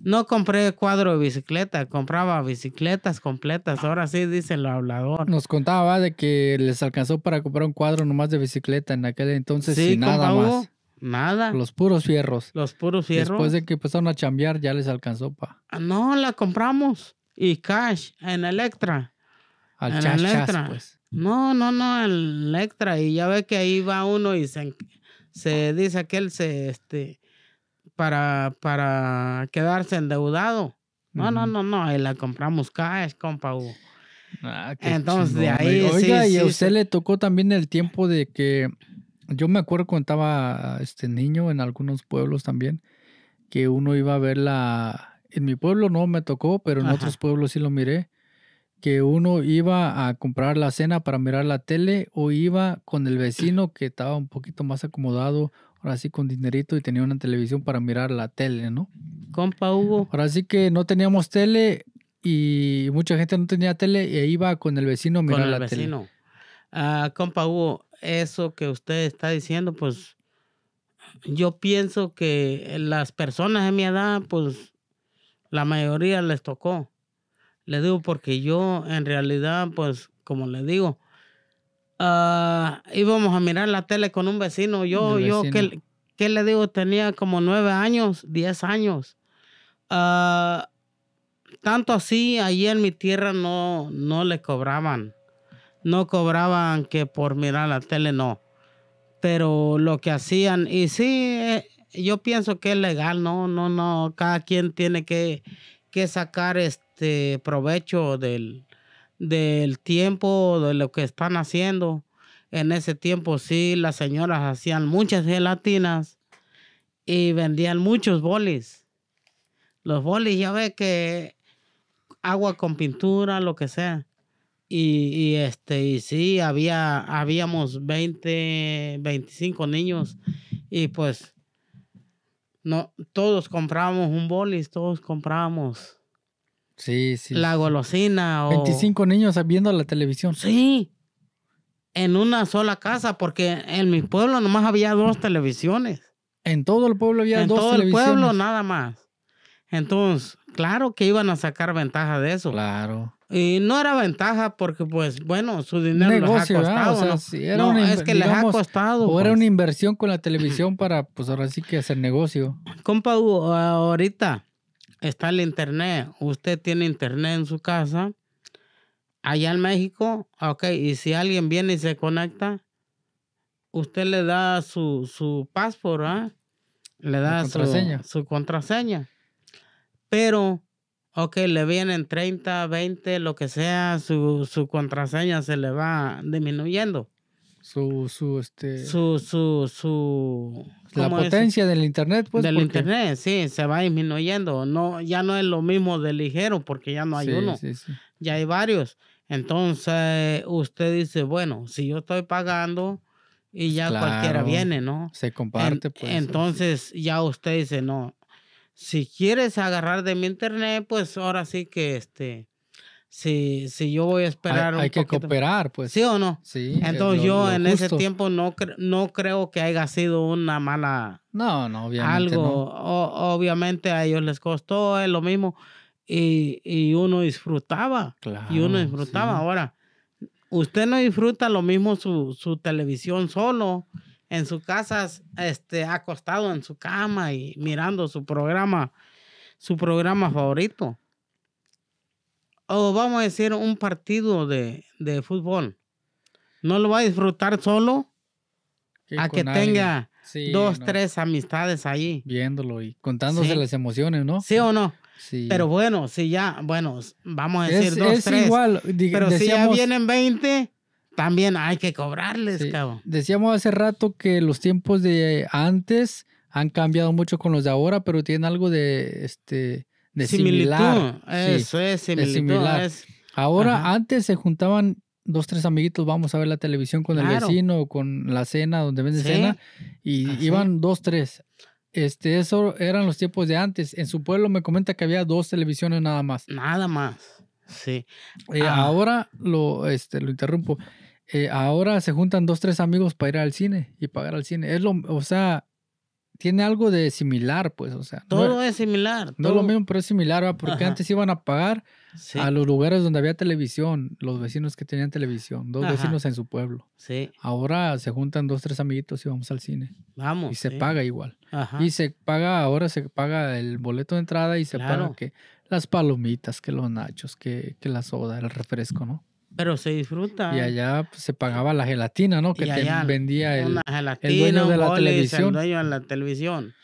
S2: No compré cuadro de bicicleta, compraba bicicletas completas. Ahora sí dice el hablador. Nos contaba de
S1: que les alcanzó para comprar un cuadro nomás de bicicleta
S2: en aquel entonces sí, nada más. Uh, nada.
S1: Los puros fierros. Los puros fierros. Después de que empezaron a chambear ya les alcanzó
S2: pa. Ah, no, la compramos y cash en Electra. Al en pues. No, no, no, el extra, Y ya ve que ahí va uno y se, se dice él se, este, para, para quedarse endeudado. No, no, no, no, y la compramos cash, compa Ah, Entonces, de ahí. Oiga, y a usted
S1: le tocó también el tiempo de que. Yo me acuerdo contaba este niño en algunos pueblos también, que uno iba a ver la. En mi pueblo no me tocó, pero en otros pueblos sí lo miré que uno iba a comprar la cena para mirar la tele o iba con el vecino que estaba un poquito más acomodado, ahora sí con dinerito y tenía una televisión para mirar la tele, ¿no? Compa Hugo. Ahora sí que no teníamos tele y mucha gente no tenía tele e iba con el vecino a mirar la vecino. tele.
S2: Ah, compa Hugo, eso que usted está diciendo, pues yo pienso que las personas de mi edad, pues la mayoría les tocó le digo porque yo en realidad, pues como le digo, ah, íbamos a mirar la tele con un vecino. Yo, yo, ¿qué, ¿qué, le digo? Tenía como nueve años, diez años. Ah, tanto así, allí en mi tierra no, no le cobraban. No cobraban que por mirar la tele, no. Pero lo que hacían, y sí, eh, yo pienso que es legal, no, no, no. Cada quien tiene que, que sacar este este, provecho del, del tiempo, de lo que están haciendo. En ese tiempo sí, las señoras hacían muchas gelatinas y vendían muchos bolis. Los bolis ya ve que agua con pintura, lo que sea. Y, este, y sí, había, habíamos 20, 25 niños y pues no, todos comprábamos un bolis, todos comprábamos Sí, sí. La golosina o... 25 niños viendo la televisión. Sí. En una sola casa, porque en mi pueblo nomás había dos televisiones. En todo el pueblo había dos televisiones. En todo el pueblo nada más. Entonces, claro que iban a sacar ventaja de eso. Claro. Y no era ventaja porque, pues, bueno, su dinero les ha costado. ¿no? no, es que les ha
S1: costado. O era pues. una inversión con la
S2: televisión para, pues, ahora sí que hacer negocio. Compa, ahorita está el internet. Usted tiene internet en su casa. Allá en México, ok, y si alguien viene y se conecta, usted le da su, su password, ¿ah? le da Su, contraseña. Pero, ok, le vienen 30, 20, lo que sea, su, su contraseña se le va disminuyendo.
S1: Su, su, este... Su,
S2: su, su la potencia
S1: del internet, pues. Del internet,
S2: sí, se va disminuyendo. No, ya no es lo mismo de ligero porque ya no hay uno. Ya hay varios. Entonces, usted dice, bueno, si yo estoy pagando y pues ya cualquiera viene, ¿no? Se comparte, pues. Entonces, ya usted dice, no, si quieres agarrar de mi internet, pues ahora sí que este si, yo voy a esperar. Hay, que cooperar, pues. ¿Sí o no? Sí. Entonces yo en ese tiempo no, no creo que haya sido una mala. No, no, obviamente. Algo. No. obviamente a ellos les costó, es lo mismo. Y, uno disfrutaba. Claro, y uno disfrutaba. Ahora, usted no disfruta lo mismo su, su televisión solo en su casa, este, acostado en su cama y mirando su programa, su programa favorito o vamos a decir un partido de, fútbol, no lo va a disfrutar solo a que tenga
S1: dos, tres
S2: amistades ahí. Viéndolo y contándose las emociones, ¿no? Sí o no. Sí. Pero bueno, si ya, bueno, vamos a decir dos, es igual. pero si ya vienen 20, también hay que cobrarles, cabrón.
S1: Decíamos hace rato que los tiempos de antes han cambiado mucho con los de ahora, pero tienen algo de este de Similar. Eso es, Ahora, antes se juntaban dos, tres amiguitos, vamos a ver la televisión con el vecino o con la cena, donde vende la cena, y ah, iban dos, tres. Este, eso eran los tiempos de antes. En su pueblo me comenta que había dos televisiones nada más. Nada más. Sí. Eh, ah. Ahora lo, este, lo interrumpo. Eh, ahora se juntan dos, tres amigos para ir al cine y pagar al cine. Es lo, o sea, tiene algo de similar, pues, o sea. Todo e es
S2: similar. No lo
S1: mismo, pero es similar, porque antes iban a pagar a los lugares donde había televisión, los vecinos que tenían televisión, dos vecinos en su pueblo. Sí. Ahora se juntan dos, tres amiguitos y vamos al cine. Vamos. Y se paga igual. Y se paga, ahora se paga el boleto de entrada y se pagan paga que las palomitas, que los nachos, que, que la soda, el refresco, ¿no?
S2: Pero se disfruta. Y ¿eh? allá pues, se pagaba
S1: la gelatina, ¿no? Que vendía el, dueño de la televisión.
S2: la televisión,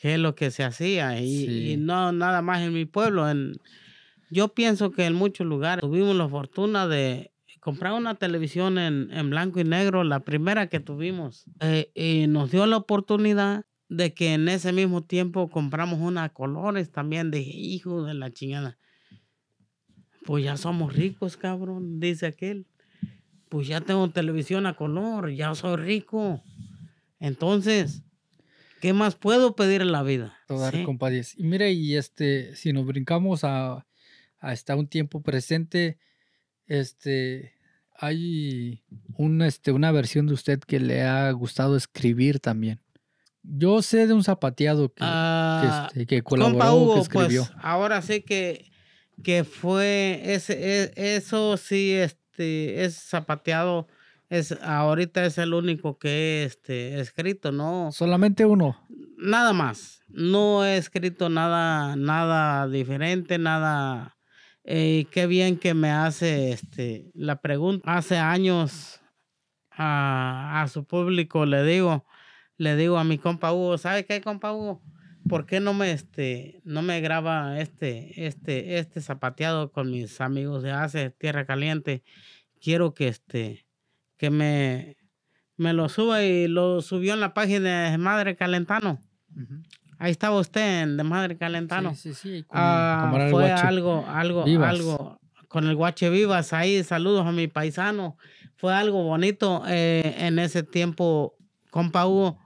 S2: que es lo que se hacía. Y, no nada más en mi pueblo. yo pienso que en muchos lugares tuvimos la fortuna de comprar una televisión en, blanco y negro, la primera que tuvimos. Eh, y nos dio la oportunidad de que en ese mismo tiempo compramos una colores también. de hijos de la chingada pues ya somos ricos, cabrón, dice aquel. Pues ya tengo televisión a color, ya soy rico. Entonces, ¿qué más puedo pedir en la vida? Todas sí. Y mire, y este, si nos
S1: brincamos a, estar un tiempo presente, este, hay un, este, una versión de usted que le ha gustado escribir también. Yo sé de un zapateado que, que, ah, este, que colaboró, que Pues,
S2: ahora sé que que fue ese, e, eso sí, este, es zapateado. Es, ahorita es el único que he este, escrito, ¿no?
S1: Solamente uno.
S2: Nada más. No he escrito nada, nada diferente, nada. Eh, qué bien que me hace este, la pregunta. Hace años a, a su público le digo, le digo a mi compa Hugo, ¿sabe qué, compa Hugo? ¿por qué no me, este, no me graba este, este, este zapateado con mis amigos de Hace Tierra Caliente? Quiero que, este, que me, me lo suba y lo subió en la página de Madre Calentano. Ahí estaba usted en de Madre Calentano. Sí, sí, sí. Ah, fue algo, algo, algo con el Guache Vivas ahí. Saludos a mi paisano. Fue algo bonito eh, en ese tiempo, compa Hugo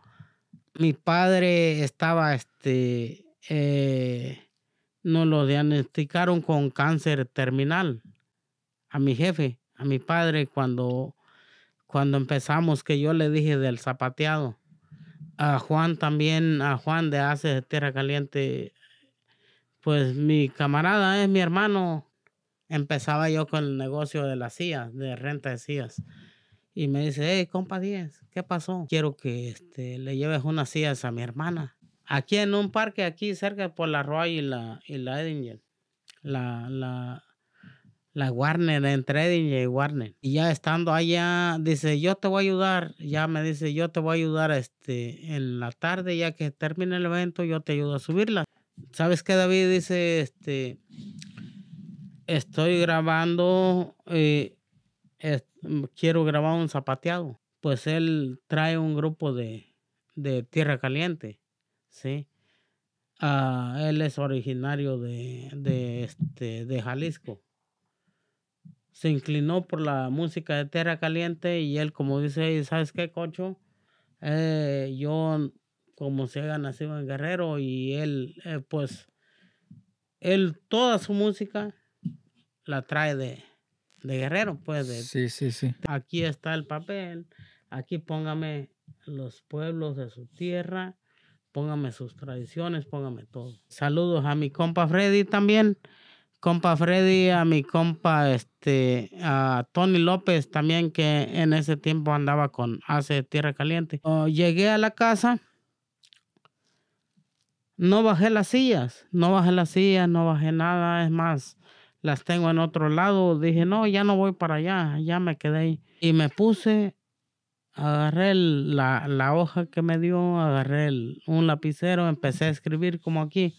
S2: mi padre estaba, este, eh, nos lo diagnosticaron con cáncer terminal a mi jefe, a mi padre, cuando, cuando empezamos, que yo le dije del zapateado. A Juan también, a Juan de Ace de Tierra Caliente, pues mi camarada es eh, mi hermano. Empezaba yo con el negocio de las sillas, de renta de sillas y me dice, hey, compa 10, ¿qué pasó? Quiero que este, le lleves unas sillas a mi hermana. Aquí en un parque, aquí cerca por la Roy y la, y la Edinger. La, la, la Warner, entre Edinger y Warner. Y ya estando allá, dice, yo te voy a ayudar. Ya me dice, yo te voy a ayudar este, en la tarde, ya que termine el evento, yo te ayudo a subirla. ¿Sabes qué, David? Dice, este, estoy grabando, este, Mm, quiero grabar un zapateado. Pues él trae un grupo de, de Tierra Caliente, ¿sí? Ah, él es originario de, de, este, de Jalisco. Se inclinó por la música de Tierra Caliente y él, como dice, ¿sabes qué, Cocho? Eh, yo, como se si nacido en Guerrero, y él, eh, pues, él, toda su música la trae de, de guerrero, pues. sí, sí, sí. Aquí está el papel, aquí póngame los pueblos de su tierra, póngame sus tradiciones, póngame todo. Saludos a mi compa Freddy también, compa Freddy, a mi compa este, a Tony López también, que en ese tiempo andaba con Hace Tierra Caliente. llegué a la casa. No bajé las sillas, no bajé las sillas, no bajé nada, es más, las tengo en otro lado. Dije, no, ya no voy para allá, ya me quedé ahí. Y me puse, agarré la, la, hoja que me dio, agarré un lapicero, empecé a escribir como aquí.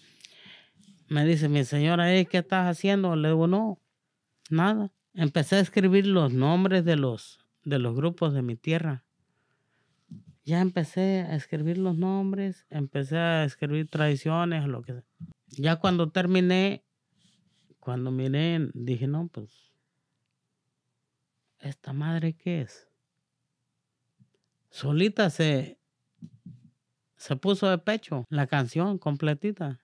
S2: Me dice, mi señora, ¿eh, ¿qué estás haciendo? Le digo, no, nada. Empecé a escribir los nombres de los, de los grupos de mi tierra. Ya empecé a escribir los nombres, empecé a escribir tradiciones, lo que sea. Ya cuando terminé, cuando miré, dije, no, pues, ¿esta madre qué es? Solita se, se puso de pecho la canción completita.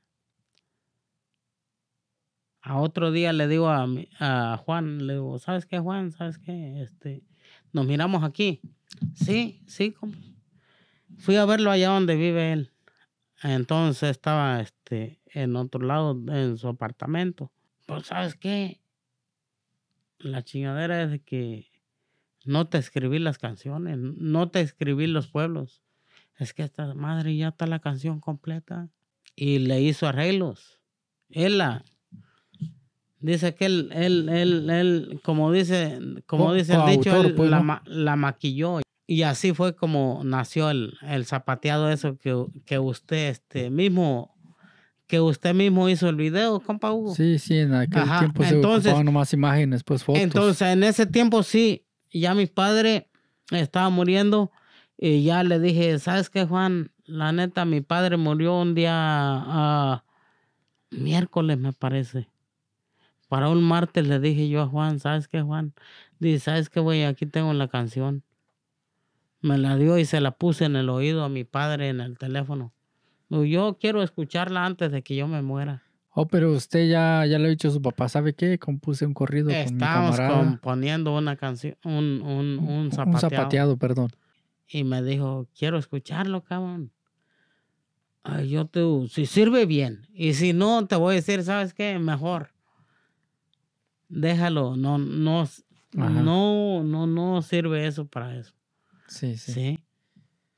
S2: A otro día le digo a, Juan, le digo, ¿sabes qué, Juan? ¿Sabes qué? Este, nos miramos aquí. Sí, sí, como, Fui a verlo allá donde vive él. Entonces estaba este, en otro lado, en su apartamento. Pues, ¿sabes qué? La chingadera es que no te escribí las canciones, no te escribí los pueblos. Es que esta madre ya está la canción completa. Y le hizo arreglos. Ella, Dice que él, él, él, él, como dice, como dice el dicho, pues, la, la, maquilló. Y así fue como nació el, zapateado eso que, que usted este mismo que usted mismo hizo el video, compa Hugo.
S1: Sí, sí, en aquel tiempo se entonces, imágenes, pues fotos. Entonces,
S2: en ese tiempo sí, ya mi padre estaba muriendo y ya le dije, ¿sabes qué, Juan? La neta, mi padre murió un día ah, miércoles, me parece. Para un martes le dije yo a Juan, ¿sabes qué, Juan? Dice, ¿sabes qué, güey? Aquí tengo la canción. Me la dio y se la puse en el oído a mi padre en el teléfono. Pues, yo quiero escucharla antes de que yo me muera.
S1: Oh, pero usted ya, ya le ha dicho su papá, ¿sabe qué? Compuse un corrido con mi
S2: componiendo una canción, un, zapateado. Un zapateado, perdón. Y me dijo, quiero escucharlo, cabrón. Ay, yo te, si sirve bien. Y si no, te voy a decir, ¿sabes qué? Mejor. Déjalo. No, no, no, no, no sirve eso para eso. sí. ¿Sí?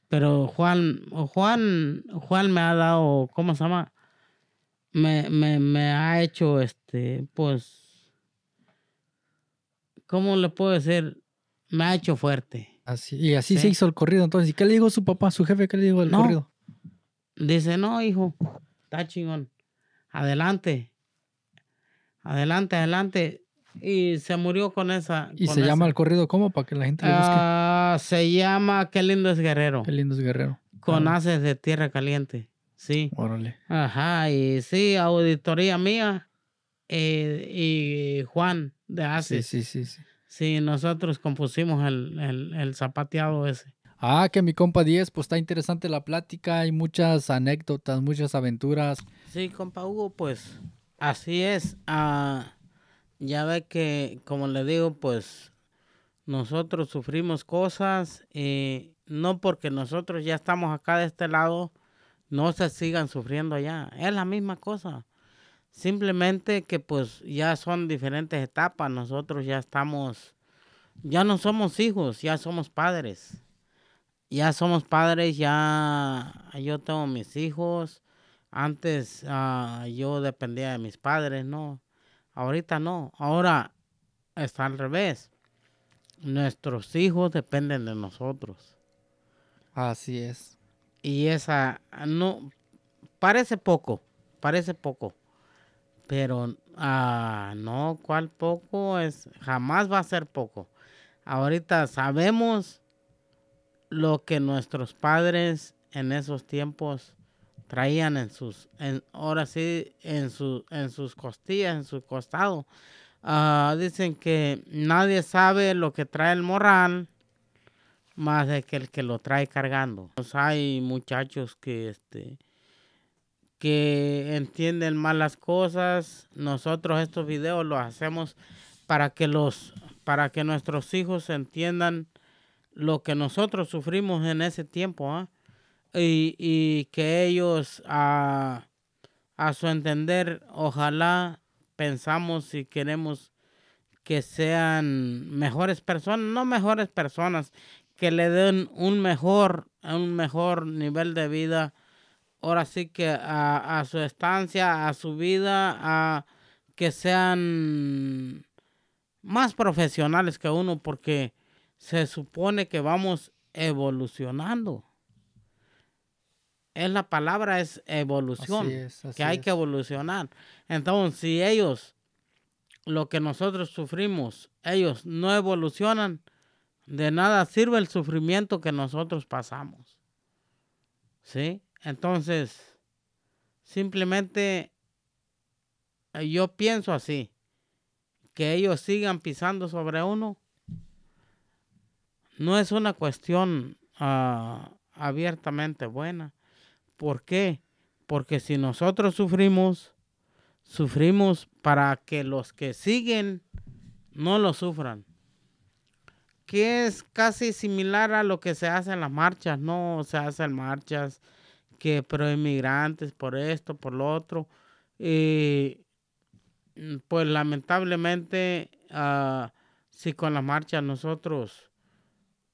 S2: Pero Juan, Juan, Juan me ha dado, ¿cómo se llama? Me, ha hecho, este, pues, ¿cómo le puedo decir? Me ha hecho fuerte. Así, y así se hizo
S1: el corrido entonces. ¿Y qué le dijo su papá, su jefe? ¿Qué le dijo el corrido?
S2: Dice, no, hijo, está chingón. Adelante. Adelante, adelante. Y se murió con esa. ¿Y se llama
S1: el corrido cómo? Para que la gente lo busque. Ah,
S2: se llama Qué lindo es Guerrero. Qué lindo es Guerrero. Con ah. haces de tierra caliente. Sí. Órale. Ajá, y sí, auditoría mía eh, y Juan de haces. Sí, sí, sí, sí. nosotros compusimos el, el, zapateado ese.
S1: Ah, que mi compa 10, pues está interesante
S2: la plática,
S1: hay muchas anécdotas, muchas aventuras.
S2: Sí, compa Hugo, pues así es. Ah, ya ve que, como le digo, pues nosotros sufrimos cosas, y eh, no porque nosotros ya estamos acá de este lado, no se sigan sufriendo allá. Es la misma cosa. Simplemente que pues ya son diferentes etapas. Nosotros ya estamos, ya no somos hijos, ya somos padres. Ya somos padres, ya yo tengo mis hijos. Antes ah, yo dependía de mis padres, ¿no? Ahorita no. Ahora está al revés nuestros hijos dependen de nosotros. Así es. Y esa, no, parece poco, parece poco. Pero, ah, no, cuál poco es, jamás va a ser poco. Ahorita sabemos lo que nuestros padres en esos tiempos traían en sus, en, ahora sí, en, en sus costillas, en su costado Ah, dicen que nadie sabe lo que trae el morral más de que el que lo trae cargando. Pues hay muchachos que, este, que entienden mal las cosas. Nosotros estos videos los hacemos para que, los, para que nuestros hijos entiendan lo que nosotros sufrimos en ese tiempo. ¿ah? Y, y, que ellos a, a su entender, ojalá pensamos y queremos que sean mejores personas, no mejores personas, que le den un mejor, un mejor nivel de vida, ahora sí que a, a su estancia, a su vida, a que sean más profesionales que uno, porque se supone que vamos evolucionando es la palabra, es evolución, que hay que evolucionar. Entonces, si ellos, lo que nosotros sufrimos, ellos no evolucionan, de nada sirve el sufrimiento que nosotros pasamos. ¿Sí? Entonces, simplemente eh, yo pienso así, que ellos sigan pisando sobre uno. No es una cuestión ah, abiertamente buena. ¿Por qué? Porque si nosotros sufrimos, sufrimos para que los que siguen no lo sufran. Que es casi similar a lo que se hace en las marchas, ¿no? Se hacen marchas que pro por esto, por lo otro. Y mm, pues lamentablemente, ah, si con las marchas nosotros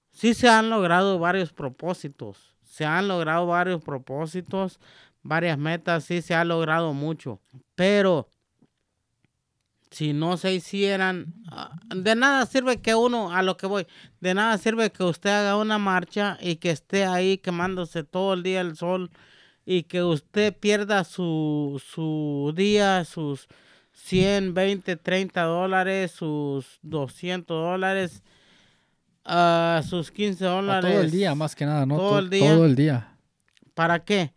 S2: sí se han logrado varios propósitos se han logrado varios propósitos, varias metas, sí se ha logrado mucho, pero si no se hicieran, ah, de nada sirve que uno, a lo que voy, de nada sirve que usted haga una marcha y que esté ahí quemándose todo el día el sol y que usted pierda su, su día, sus 100, veinte, 30 dólares, sus 200 dólares a sus 15 dólares. todo el día, más que nada, ¿no? Todo, el día. el día. ¿Para qué?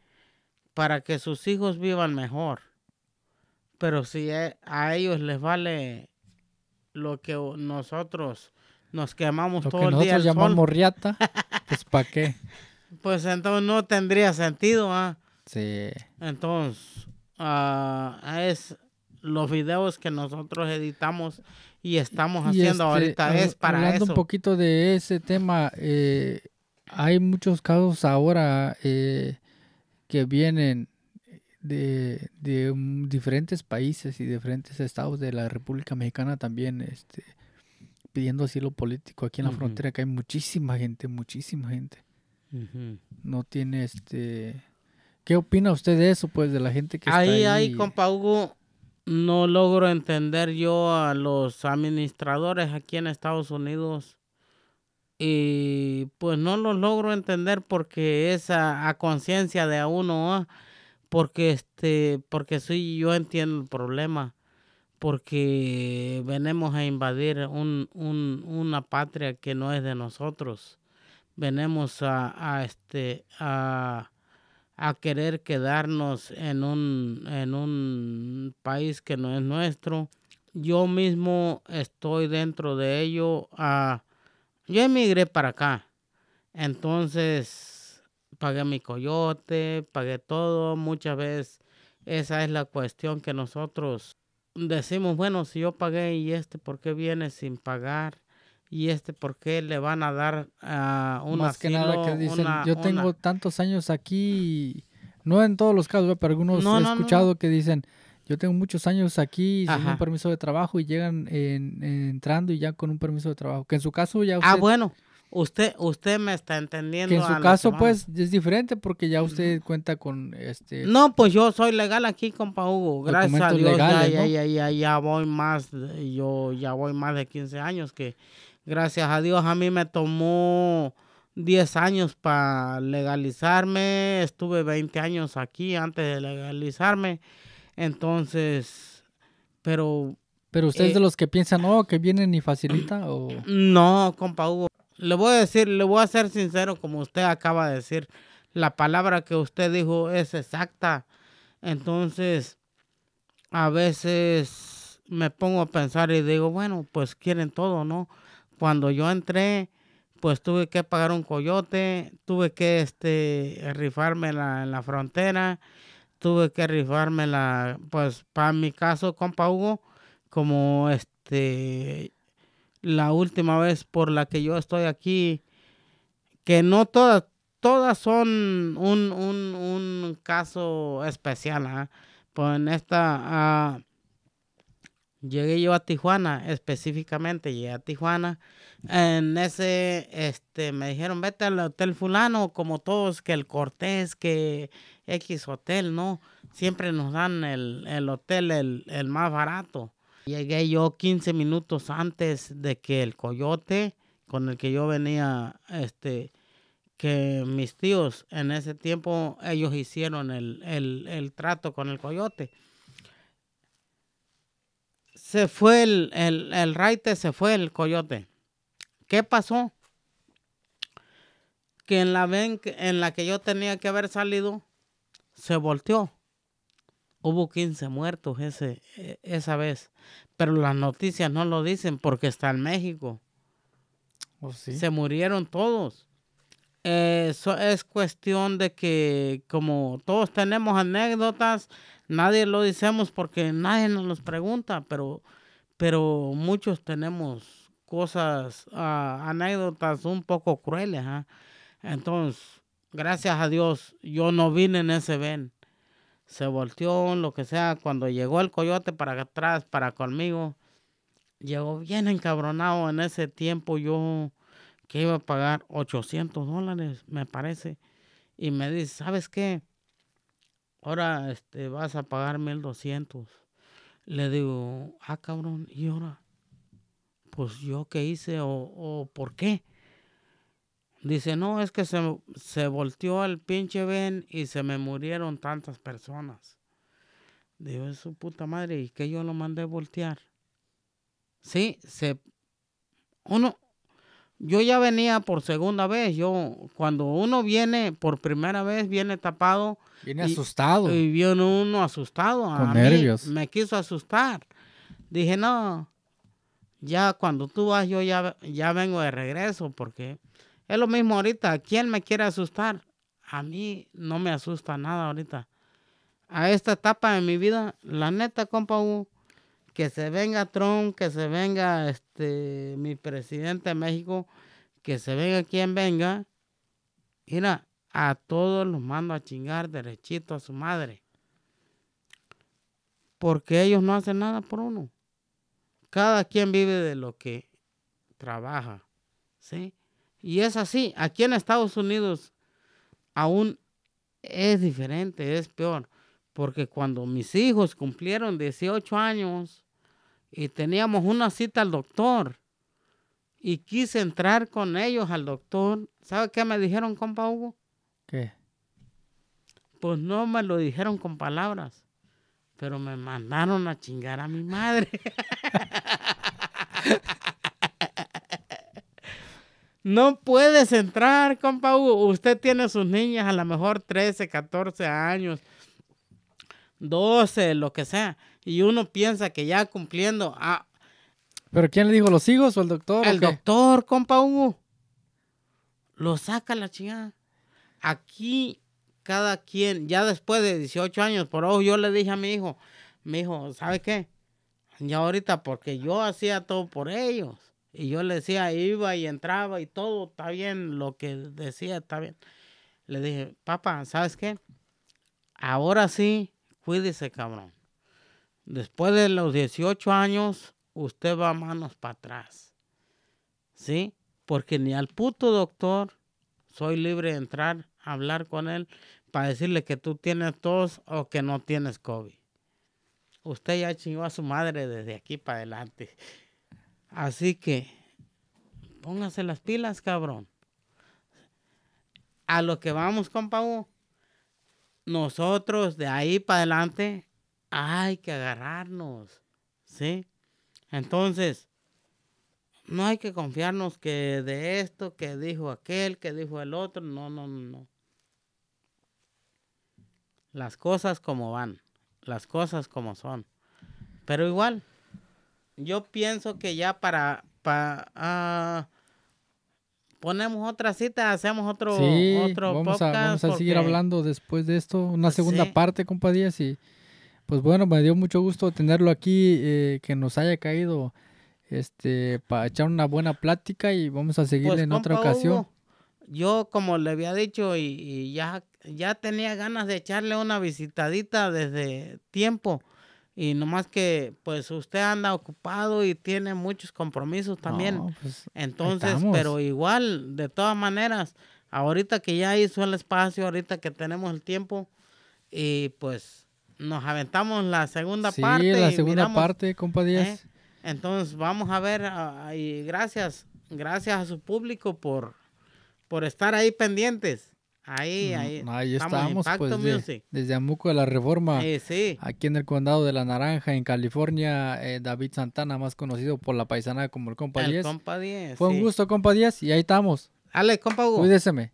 S2: Para que sus hijos vivan mejor. Pero si a ellos les vale lo que nosotros nos quemamos todo el día. Nosotros llamamos
S1: pues ¿para qué?
S2: Pues entonces no tendría sentido, ¿ah? Sí. Entonces, ah, es los videos que nosotros editamos y estamos haciendo este, ahorita es para hablando un
S1: poquito de ese tema, eh, hay muchos casos ahora eh, que vienen de, diferentes países y diferentes estados de la República Mexicana también, este, pidiendo asilo político aquí en la frontera, que hay muchísima gente, muchísima gente. No tiene este... ¿Qué opina usted de eso, pues, de la gente que ahí, está ahí? Ahí, compa
S2: Hugo, no logro entender yo a los administradores aquí en Estados Unidos y pues no los logro entender porque es a, conciencia de a uno ¿ah? porque este porque sí yo entiendo el problema porque venimos a invadir un, una patria que no es de nosotros venimos a este a a querer quedarnos en un, en un país que no es nuestro. Yo mismo estoy dentro de ello. Ah, yo emigré para acá. Entonces pagué mi coyote, pagué todo. Muchas veces esa es la cuestión que nosotros decimos, bueno, si yo pagué y este, ¿por qué viene sin pagar? y este por qué le van a dar a ah, unos. Más que nada que dicen, yo tengo
S1: tantos años aquí, no en todos los casos, pero algunos he escuchado que dicen, yo tengo muchos años aquí sin un permiso de trabajo y llegan entrando y ya con un permiso de trabajo, que en su caso ya Ah,
S2: bueno. Usted, usted me está entendiendo. Que en su caso, pues,
S1: es diferente porque ya usted cuenta con este.
S2: No, pues yo soy legal aquí, compa Hugo. Gracias a Dios. ya, ya, voy más, yo ya voy más de 15 años que Gracias a Dios a mí me tomó 10 años para legalizarme. Estuve 20 años aquí antes de legalizarme. Entonces, pero... ¿Pero usted es de eh, los
S1: que piensan, no, oh, que vienen y facilita o...?
S2: No, compa Hugo. Le voy a decir, le voy a ser sincero, como usted acaba de decir, la palabra que usted dijo es exacta. Entonces, a veces me pongo a pensar y digo, bueno, pues quieren todo, ¿no? Cuando yo entré, pues tuve que pagar un coyote, tuve que este, rifarme en la frontera, tuve que rifarme la, pues para mi caso, compa Hugo, como este, la última vez por la que yo estoy aquí, que no todas, todas son un, caso especial, ¿ah? pues en esta... Ah, Llegué yo a Tijuana, específicamente llegué a Tijuana. En ese, este, me dijeron, vete al hotel fulano, como todos, que el Cortés, que X hotel, ¿no? Siempre nos dan el, hotel el, más barato. Llegué yo 15 minutos antes de que el coyote con el que yo venía, este, que mis tíos en ese tiempo, ellos hicieron el trato con el coyote se fue el, el, raite, se fue el coyote. ¿Qué pasó? Que en la, ven, en la que yo tenía que haber salido, se volteó. Hubo 15 muertos ese, e, esa vez, pero las noticias no lo dicen porque está en México. Oh, se murieron todos. Eso eh, es cuestión de que como todos tenemos anécdotas, Nadie lo decimos porque nadie nos los pregunta, pero, pero muchos tenemos cosas, ah, anécdotas un poco crueles. Ah. Entonces, gracias a Dios, yo no vine en ese ven. Se volteó, lo que sea, cuando llegó el coyote para atrás, para conmigo, llegó bien encabronado en ese tiempo yo que iba a pagar 800 dólares, me parece. Y me dice, ¿sabes qué? ahora este, vas a pagar 1200. Le digo, ah, cabrón, ¿y ahora? Pues yo qué hice o, por qué. Dice, no, es que se, se volteó el pinche Ben y se me murieron tantas personas. Digo, es su puta madre, ¿y que yo lo mandé voltear? Sí, se, uno, yo ya venía por segunda vez. Yo, cuando uno viene por primera vez, viene tapado. Viene asustado. Y viene uno asustado. Con a nervios. me quiso asustar. Dije, no, ya cuando tú vas, yo ya, ya vengo de regreso, porque es lo mismo ahorita. ¿Quién me quiere asustar? A mí no me asusta nada ahorita. A esta etapa de mi vida, la neta, compa, Hugo, que se venga Trump, que se venga este mi presidente de México, que se venga quien venga, mira, a todos los mando a chingar derechito a su madre. Porque ellos no hacen nada por uno. Cada quien vive de lo que trabaja, ¿sí? Y es así, aquí en Estados Unidos aún es diferente, es peor, porque cuando mis hijos cumplieron 18 años, y teníamos una cita al doctor y quise entrar con ellos al doctor. ¿Sabe qué me dijeron, compa Hugo? ¿Qué? Pues no me lo dijeron con palabras, pero me mandaron a chingar a mi madre. no puedes entrar, compa Hugo. Usted tiene sus niñas a lo mejor 13, 14 años, 12, lo que sea y uno piensa que ya cumpliendo a... Ah,
S1: ¿Pero quién le dijo los hijos o el doctor? El doctor, compa Hugo.
S2: Lo saca la chingada. Aquí cada quien, ya después de 18 años, por ojo, yo le dije a mi hijo, mi hijo, ¿sabe qué? Ya ahorita, porque yo hacía todo por ellos. Y yo le decía, iba y entraba y todo, está bien, lo que decía está bien. Le dije, papá, ¿sabes qué? Ahora sí, cuídese, cabrón. Después de los 18 años, usted va manos para atrás. ¿Sí? Porque ni al puto doctor soy libre de entrar a hablar con él para decirle que tú tienes tos o que no tienes COVID. Usted ya chingó a su madre desde aquí para adelante. Así que póngase las pilas, cabrón. A lo que vamos, con nosotros de ahí para adelante hay que agarrarnos, ¿sí? Entonces, no hay que confiarnos que de esto, que dijo aquel, que dijo el otro, no, no, no. Las cosas como van, las cosas como son. Pero igual, yo pienso que ya para, para ah, ponemos otra cita, hacemos otro, vamos podcast. A, vamos a seguir hablando
S1: después de esto, una segunda parte, compadías, y pues bueno, me dio mucho gusto tenerlo aquí, eh, que nos haya caído este para echar una buena plática y vamos a seguir pues, en otra ocasión.
S2: yo como le había dicho y, ya, ya tenía ganas de echarle una visitadita desde tiempo y nomás que pues usted anda ocupado y tiene muchos compromisos también. Pues, Entonces, pero igual, de todas maneras, ahorita que ya hizo el espacio, ahorita que tenemos el tiempo y pues nos aventamos la segunda parte. Sí, la segunda parte, compa ¿eh? Entonces vamos a ver ah, gracias, gracias a su público por, por estar ahí pendientes. Ahí, mm, ahí, ahí estamos, pues,
S1: desde Amuco de la Reforma, sí, sí. aquí en el condado de La Naranja, en California, eh, David Santana, más conocido por la paisana como el Compa el Compa Fue un gusto, Compa 10, y ahí estamos. Ale, Compa Hugo. Cuídeseme.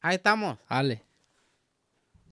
S1: Ahí estamos. Ale.